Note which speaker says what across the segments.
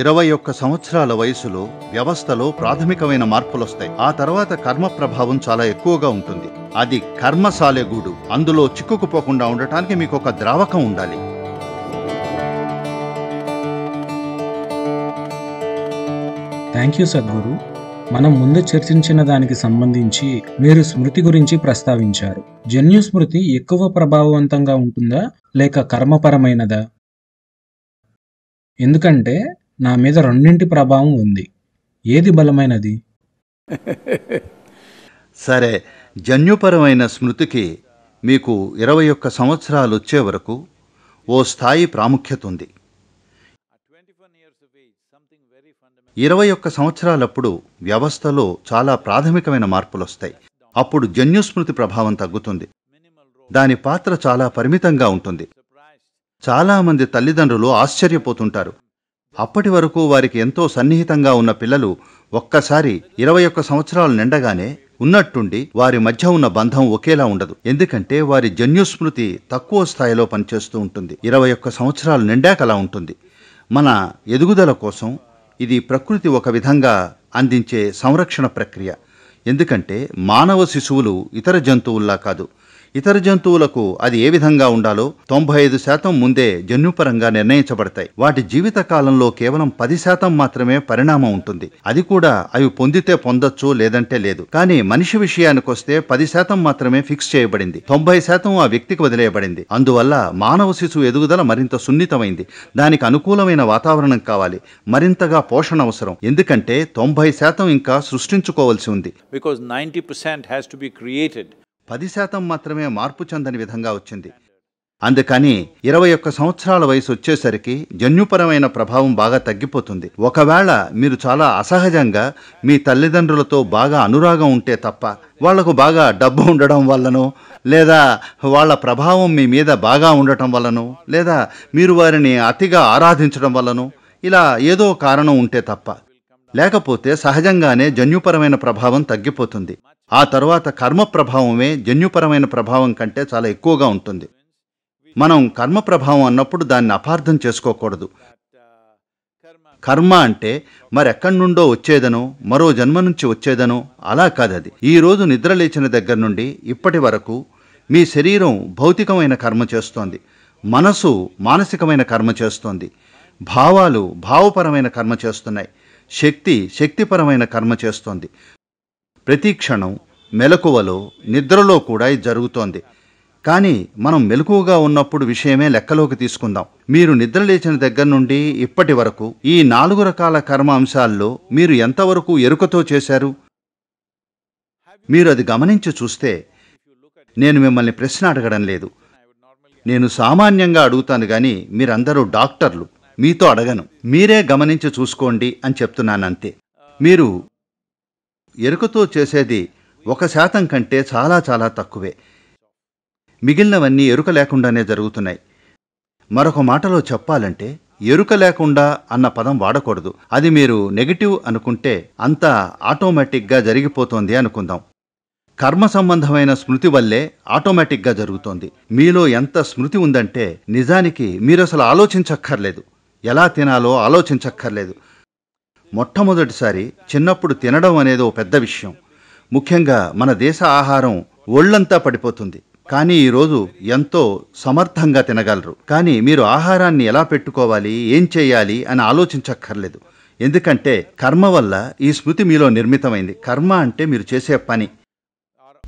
Speaker 1: ఇరవై ఒక్క సంవత్సరాల వయసులో వ్యవస్థలో ప్రాథమికమైన మార్పులొస్తాయి ఆ తర్వాత కర్మ ప్రభావం చాలా ఎక్కువగా ఉంటుంది అది కర్మ సాలెగూడు అందులో చిక్కుకుపోకుండా ఉండటానికి మీకు ఒక ద్రావకం ఉండాలి థ్యాంక్ యూ సద్గురు మనం ముందు చర్చించిన దానికి సంబంధించి మీరు స్మృతి గురించి ప్రస్తావించారు జన్యు స్మృతి ఎక్కువ ప్రభావవంతంగా ఉంటుందా లేక కర్మపరమైనదా ఎందుకంటే నా మీద రెండింటి ప్రభావం ఉంది ఏది బలమైనది సరే జన్యుపరమైన స్మృతికి మీకు ఇరవై ఒక్క సంవత్సరాలు వచ్చే వరకు ఓ స్థాయి ప్రాముఖ్యత ఉంది ఇరవై ఒక్క సంవత్సరాలప్పుడు వ్యవస్థలో చాలా ప్రాథమికమైన మార్పులు వస్తాయి అప్పుడు జన్యుస్మృతి ప్రభావం తగ్గుతుంది దాని పాత్ర చాలా పరిమితంగా ఉంటుంది చాలామంది తల్లిదండ్రులు ఆశ్చర్యపోతుంటారు అప్పటి వరకు వారికి ఎంతో సన్నిహితంగా ఉన్న పిల్లలు ఒక్కసారి ఇరవై ఒక్క సంవత్సరాలు నిండగానే ఉన్నట్టుండి వారి మధ్య ఉన్న బంధం ఒకేలా ఉండదు ఎందుకంటే వారి జన్యుస్మృతి తక్కువ స్థాయిలో పనిచేస్తూ ఉంటుంది ఇరవై ఒక్క సంవత్సరాలు నిండాకలా ఉంటుంది మన ఎదుగుదల కోసం ఇది ప్రకృతి ఒక విధంగా అందించే సంరక్షణ ప్రక్రియ ఎందుకంటే మానవ శిశువులు ఇతర జంతువుల్లా కాదు ఇతర జంతువులకు అది ఏ విధంగా ఉండాలో తొంభై ఐదు శాతం ముందే జన్యుపరంగా నిర్ణయించబడతాయి వాటి జీవిత కాలంలో కేవలం పది శాతం మాత్రమే పరిణామం ఉంటుంది అది కూడా అవి పొందితే పొందొచ్చు లేదంటే లేదు కానీ మనిషి విషయానికొస్తే పది శాతం మాత్రమే ఫిక్స్ చేయబడింది తొంభై శాతం ఆ వ్యక్తికి వదిలేయబడింది అందువల్ల మానవ శిశువు ఎదుగుదల మరింత సున్నితమైంది దానికి అనుకూలమైన వాతావరణం కావాలి మరింతగా పోషణ అవసరం ఎందుకంటే తొంభై శాతం ఇంకా సృష్టించుకోవాల్సి ఉంది because ninety percent has to be created పది శాతం మాత్రమే మార్పు చెందని విధంగా వచ్చింది అందుకని ఇరవై ఒక్క సంవత్సరాల వయసు వచ్చేసరికి జన్యుపరమైన ప్రభావం బాగా తగ్గిపోతుంది ఒకవేళ మీరు చాలా అసహజంగా మీ తల్లిదండ్రులతో బాగా అనురాగం ఉంటే తప్ప వాళ్లకు బాగా డబ్బు ఉండడం వల్లనో లేదా వాళ్ళ ప్రభావం మీ మీద బాగా ఉండటం వల్లనో లేదా మీరు వారిని అతిగా ఆరాధించడం వల్లనో ఇలా ఏదో కారణం ఉంటే తప్ప లేకపోతే సహజంగానే జన్యుపరమైన ప్రభావం తగ్గిపోతుంది ఆ తర్వాత కర్మ ప్రభావమే జన్యుపరమైన ప్రభావం కంటే చాలా ఎక్కువగా ఉంటుంది మనం కర్మ ప్రభావం అన్నప్పుడు దాన్ని అపార్థం చేసుకోకూడదు కర్మ అంటే మరెక్కడి నుండో వచ్చేదనో మరో జన్మ నుంచి వచ్చేదనో అలా కాదది ఈరోజు నిద్రలేచిన దగ్గర నుండి ఇప్పటి వరకు మీ శరీరం భౌతికమైన కర్మ చేస్తోంది మనసు మానసికమైన కర్మ చేస్తోంది భావాలు భావపరమైన కర్మ చేస్తున్నాయి శక్తి శక్తిపరమైన కర్మ చేస్తోంది ప్రతి క్షణం మెలకువలో నిద్రలో కూడా ఇది జరుగుతోంది కానీ మనం మెలకువగా ఉన్నప్పుడు విషయమే లెక్కలోకి తీసుకుందాం మీరు నిద్ర లేచిన దగ్గర నుండి ఇప్పటి వరకు ఈ నాలుగు రకాల కర్మ అంశాల్లో మీరు ఎంతవరకు ఎరుకతో చేశారు మీరు అది గమనించి చూస్తే నేను మిమ్మల్ని ప్రశ్న అడగడం లేదు నేను సామాన్యంగా అడుగుతాను కానీ మీరందరూ డాక్టర్లు మీతో అడగను మీరే గమనించి చూసుకోండి అని చెప్తున్నానంతే మీరు ఎరుకతో చేసేది ఒక శాతం కంటే చాలా చాలా తక్కువే మిగిలినవన్నీ ఎరుక లేకుండానే జరుగుతున్నాయి మరొక మాటలో చెప్పాలంటే ఎరుక లేకుండా అన్న పదం వాడకూడదు అది మీరు నెగిటివ్ అనుకుంటే అంతా ఆటోమేటిక్గా జరిగిపోతోంది అనుకుందాం కర్మ సంబంధమైన స్మృతి వల్లే ఆటోమేటిక్గా జరుగుతోంది మీలో ఎంత స్మృతి ఉందంటే నిజానికి మీరు అసలు ఆలోచించక్కర్లేదు ఎలా తినాలో ఆలోచించక్కర్లేదు మొట్టమొదటిసారి చిన్నప్పుడు తినడం అనేది ఓ పెద్ద విషయం ముఖ్యంగా మన దేశ ఆహారం ఒళ్ళంతా పడిపోతుంది కానీ ఈరోజు ఎంతో సమర్థంగా తినగలరు కానీ మీరు ఆహారాన్ని ఎలా పెట్టుకోవాలి ఏం చేయాలి అని ఆలోచించక్కర్లేదు ఎందుకంటే కర్మ వల్ల ఈ స్మృతి మీలో నిర్మితమైంది కర్మ అంటే మీరు చేసే పని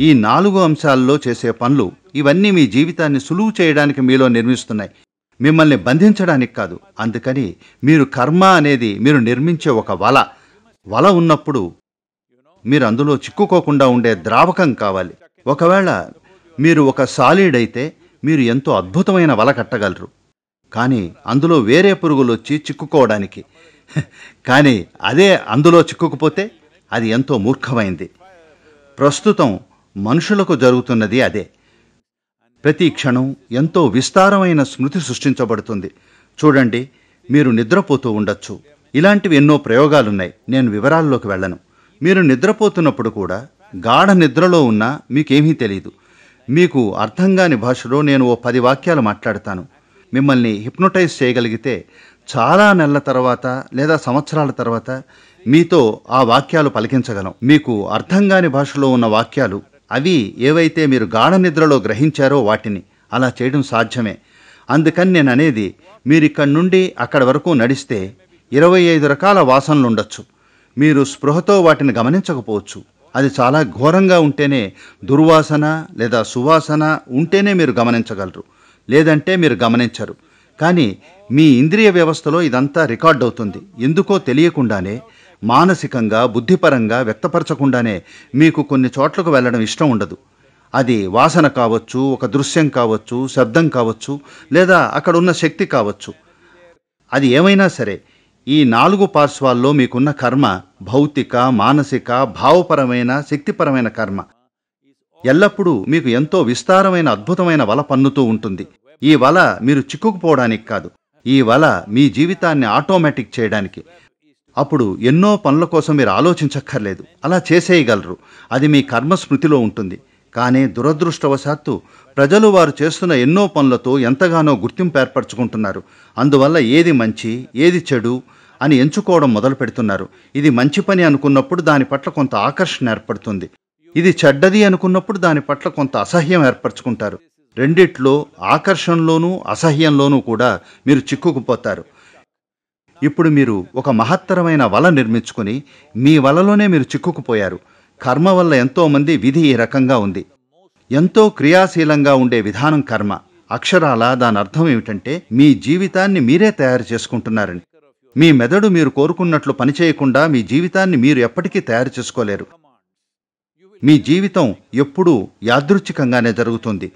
Speaker 1: ఈ నాలుగు అంశాల్లో చేసే పనులు ఇవన్నీ మీ జీవితాన్ని సులువు చేయడానికి మీలో నిర్మిస్తున్నాయి మిమ్మల్ని బంధించడానికి కాదు అందుకని మీరు కర్మ అనేది మీరు నిర్మించే ఒక వల వల ఉన్నప్పుడు మీరు అందులో చిక్కుకోకుండా ఉండే ద్రావకం కావాలి ఒకవేళ మీరు ఒక సాలిడ్ అయితే మీరు ఎంతో అద్భుతమైన వల కట్టగలరు కానీ అందులో వేరే పురుగులు వచ్చి చిక్కుకోవడానికి కానీ అదే అందులో చిక్కుకుపోతే అది ఎంతో మూర్ఖమైంది ప్రస్తుతం మనుషులకు జరుగుతున్నది అదే ప్రతి క్షణం ఎంతో విస్తారమైన స్మృతి సృష్టించబడుతుంది చూడండి మీరు నిద్రపోతూ ఉండొచ్చు ఇలాంటివి ఎన్నో ప్రయోగాలున్నాయి నేను వివరాల్లోకి వెళ్ళను మీరు నిద్రపోతున్నప్పుడు కూడా గాఢ నిద్రలో ఉన్నా మీకేమీ తెలియదు మీకు అర్థం కాని భాషలో నేను ఓ పది వాక్యాలు మాట్లాడతాను మిమ్మల్ని హిప్నోటైజ్ చేయగలిగితే చాలా నెలల తర్వాత లేదా సంవత్సరాల తర్వాత మీతో ఆ వాక్యాలు పలికించగలం మీకు అర్థం కాని భాషలో ఉన్న వాక్యాలు అవి ఏవైతే మీరు గాఢ నిద్రలో గ్రహించారో వాటిని అలా చేయడం సాధ్యమే అందుకని నేను అనేది మీరు నుండి అక్కడి వరకు నడిస్తే ఇరవై ఐదు రకాల వాసనలు ఉండొచ్చు మీరు స్పృహతో వాటిని గమనించకపోవచ్చు అది చాలా ఘోరంగా ఉంటేనే దుర్వాసన లేదా సువాసన ఉంటేనే మీరు గమనించగలరు లేదంటే మీరు గమనించరు కానీ మీ ఇంద్రియ వ్యవస్థలో ఇదంతా రికార్డ్ అవుతుంది ఎందుకో తెలియకుండానే మానసికంగా బుద్ధిపరంగా వ్యక్తపరచకుండానే మీకు కొన్ని చోట్లకు వెళ్ళడం ఇష్టం ఉండదు అది వాసన కావచ్చు ఒక దృశ్యం కావచ్చు శబ్దం కావచ్చు లేదా అక్కడ ఉన్న శక్తి కావచ్చు అది ఏమైనా సరే ఈ నాలుగు పార్శ్వాల్లో మీకున్న కర్మ భౌతిక మానసిక భావపరమైన శక్తిపరమైన కర్మ ఎల్లప్పుడూ మీకు ఎంతో విస్తారమైన అద్భుతమైన వల పన్నుతూ ఉంటుంది ఈ వల మీరు చిక్కుకుపోవడానికి కాదు ఈ వల మీ జీవితాన్ని ఆటోమేటిక్ చేయడానికి అప్పుడు ఎన్నో పనుల కోసం మీరు ఆలోచించక్కర్లేదు అలా చేసేయగలరు అది మీ కర్మ స్మృతిలో ఉంటుంది కానీ దురదృష్టవశాత్తు ప్రజలు వారు చేస్తున్న ఎన్నో పనులతో ఎంతగానో గుర్తింపు ఏర్పరచుకుంటున్నారు అందువల్ల ఏది మంచి ఏది చెడు అని ఎంచుకోవడం మొదలు పెడుతున్నారు ఇది మంచి పని అనుకున్నప్పుడు దాని పట్ల కొంత ఆకర్షణ ఏర్పడుతుంది ఇది చెడ్డది అనుకున్నప్పుడు దాని పట్ల కొంత అసహ్యం ఏర్పరచుకుంటారు రెండిట్లో ఆకర్షణలోనూ అసహ్యంలోనూ కూడా మీరు చిక్కుకుపోతారు ఇప్పుడు మీరు ఒక మహత్తరమైన వల నిర్మించుకుని మీ వలలోనే మీరు చిక్కుకుపోయారు కర్మ వల్ల ఎంతోమంది విధి ఈ రకంగా ఉంది ఎంతో క్రియాశీలంగా ఉండే విధానం కర్మ అక్షరాల దాని అర్థం ఏమిటంటే మీ జీవితాన్ని మీరే తయారు చేసుకుంటున్నారని మీ మెదడు మీరు కోరుకున్నట్లు పనిచేయకుండా మీ జీవితాన్ని మీరు ఎప్పటికీ తయారు చేసుకోలేరు మీ జీవితం ఎప్పుడూ యాదృచ్ఛికంగానే జరుగుతుంది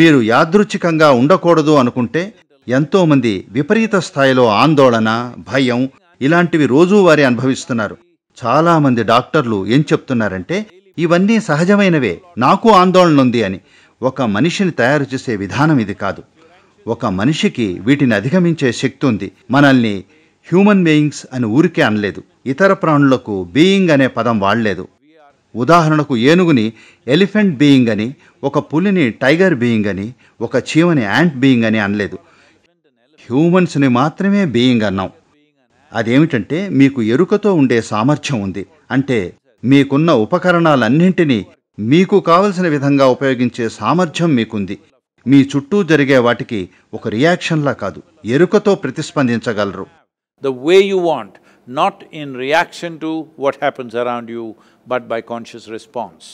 Speaker 1: మీరు యాదృచ్ఛికంగా ఉండకూడదు అనుకుంటే ఎంతోమంది విపరీత స్థాయిలో ఆందోళన భయం ఇలాంటివి రోజువారీ అనుభవిస్తున్నారు చాలామంది డాక్టర్లు ఏం చెప్తున్నారంటే ఇవన్నీ సహజమైనవే నాకు ఆందోళన ఉంది అని ఒక మనిషిని తయారు చేసే విధానం ఇది కాదు ఒక మనిషికి వీటిని అధిగమించే శక్తి ఉంది మనల్ని హ్యూమన్ బీయింగ్స్ అని ఊరికే అనలేదు ఇతర ప్రాణులకు బీయింగ్ అనే పదం వాడలేదు ఉదాహరణకు ఏనుగుని ఎలిఫెంట్ బీయింగ్ అని ఒక పులిని టైగర్ బీయింగ్ అని ఒక చీమని యాంట్ బీయింగ్ అని అనలేదు హ్యూమన్స్ని మాత్రమే బీయింగ్ అన్నాం అదేమిటంటే మీకు ఎరుకతో ఉండే సామర్థ్యం ఉంది అంటే మీకున్న ఉపకరణాలన్నింటినీ మీకు కావలసిన విధంగా ఉపయోగించే సామర్థ్యం మీకుంది మీ చుట్టూ జరిగే వాటికి ఒక రియాక్షన్లా కాదు ఎరుకతో ప్రతిస్పందించగలరు the way you want not in reaction to what happens around you but by conscious response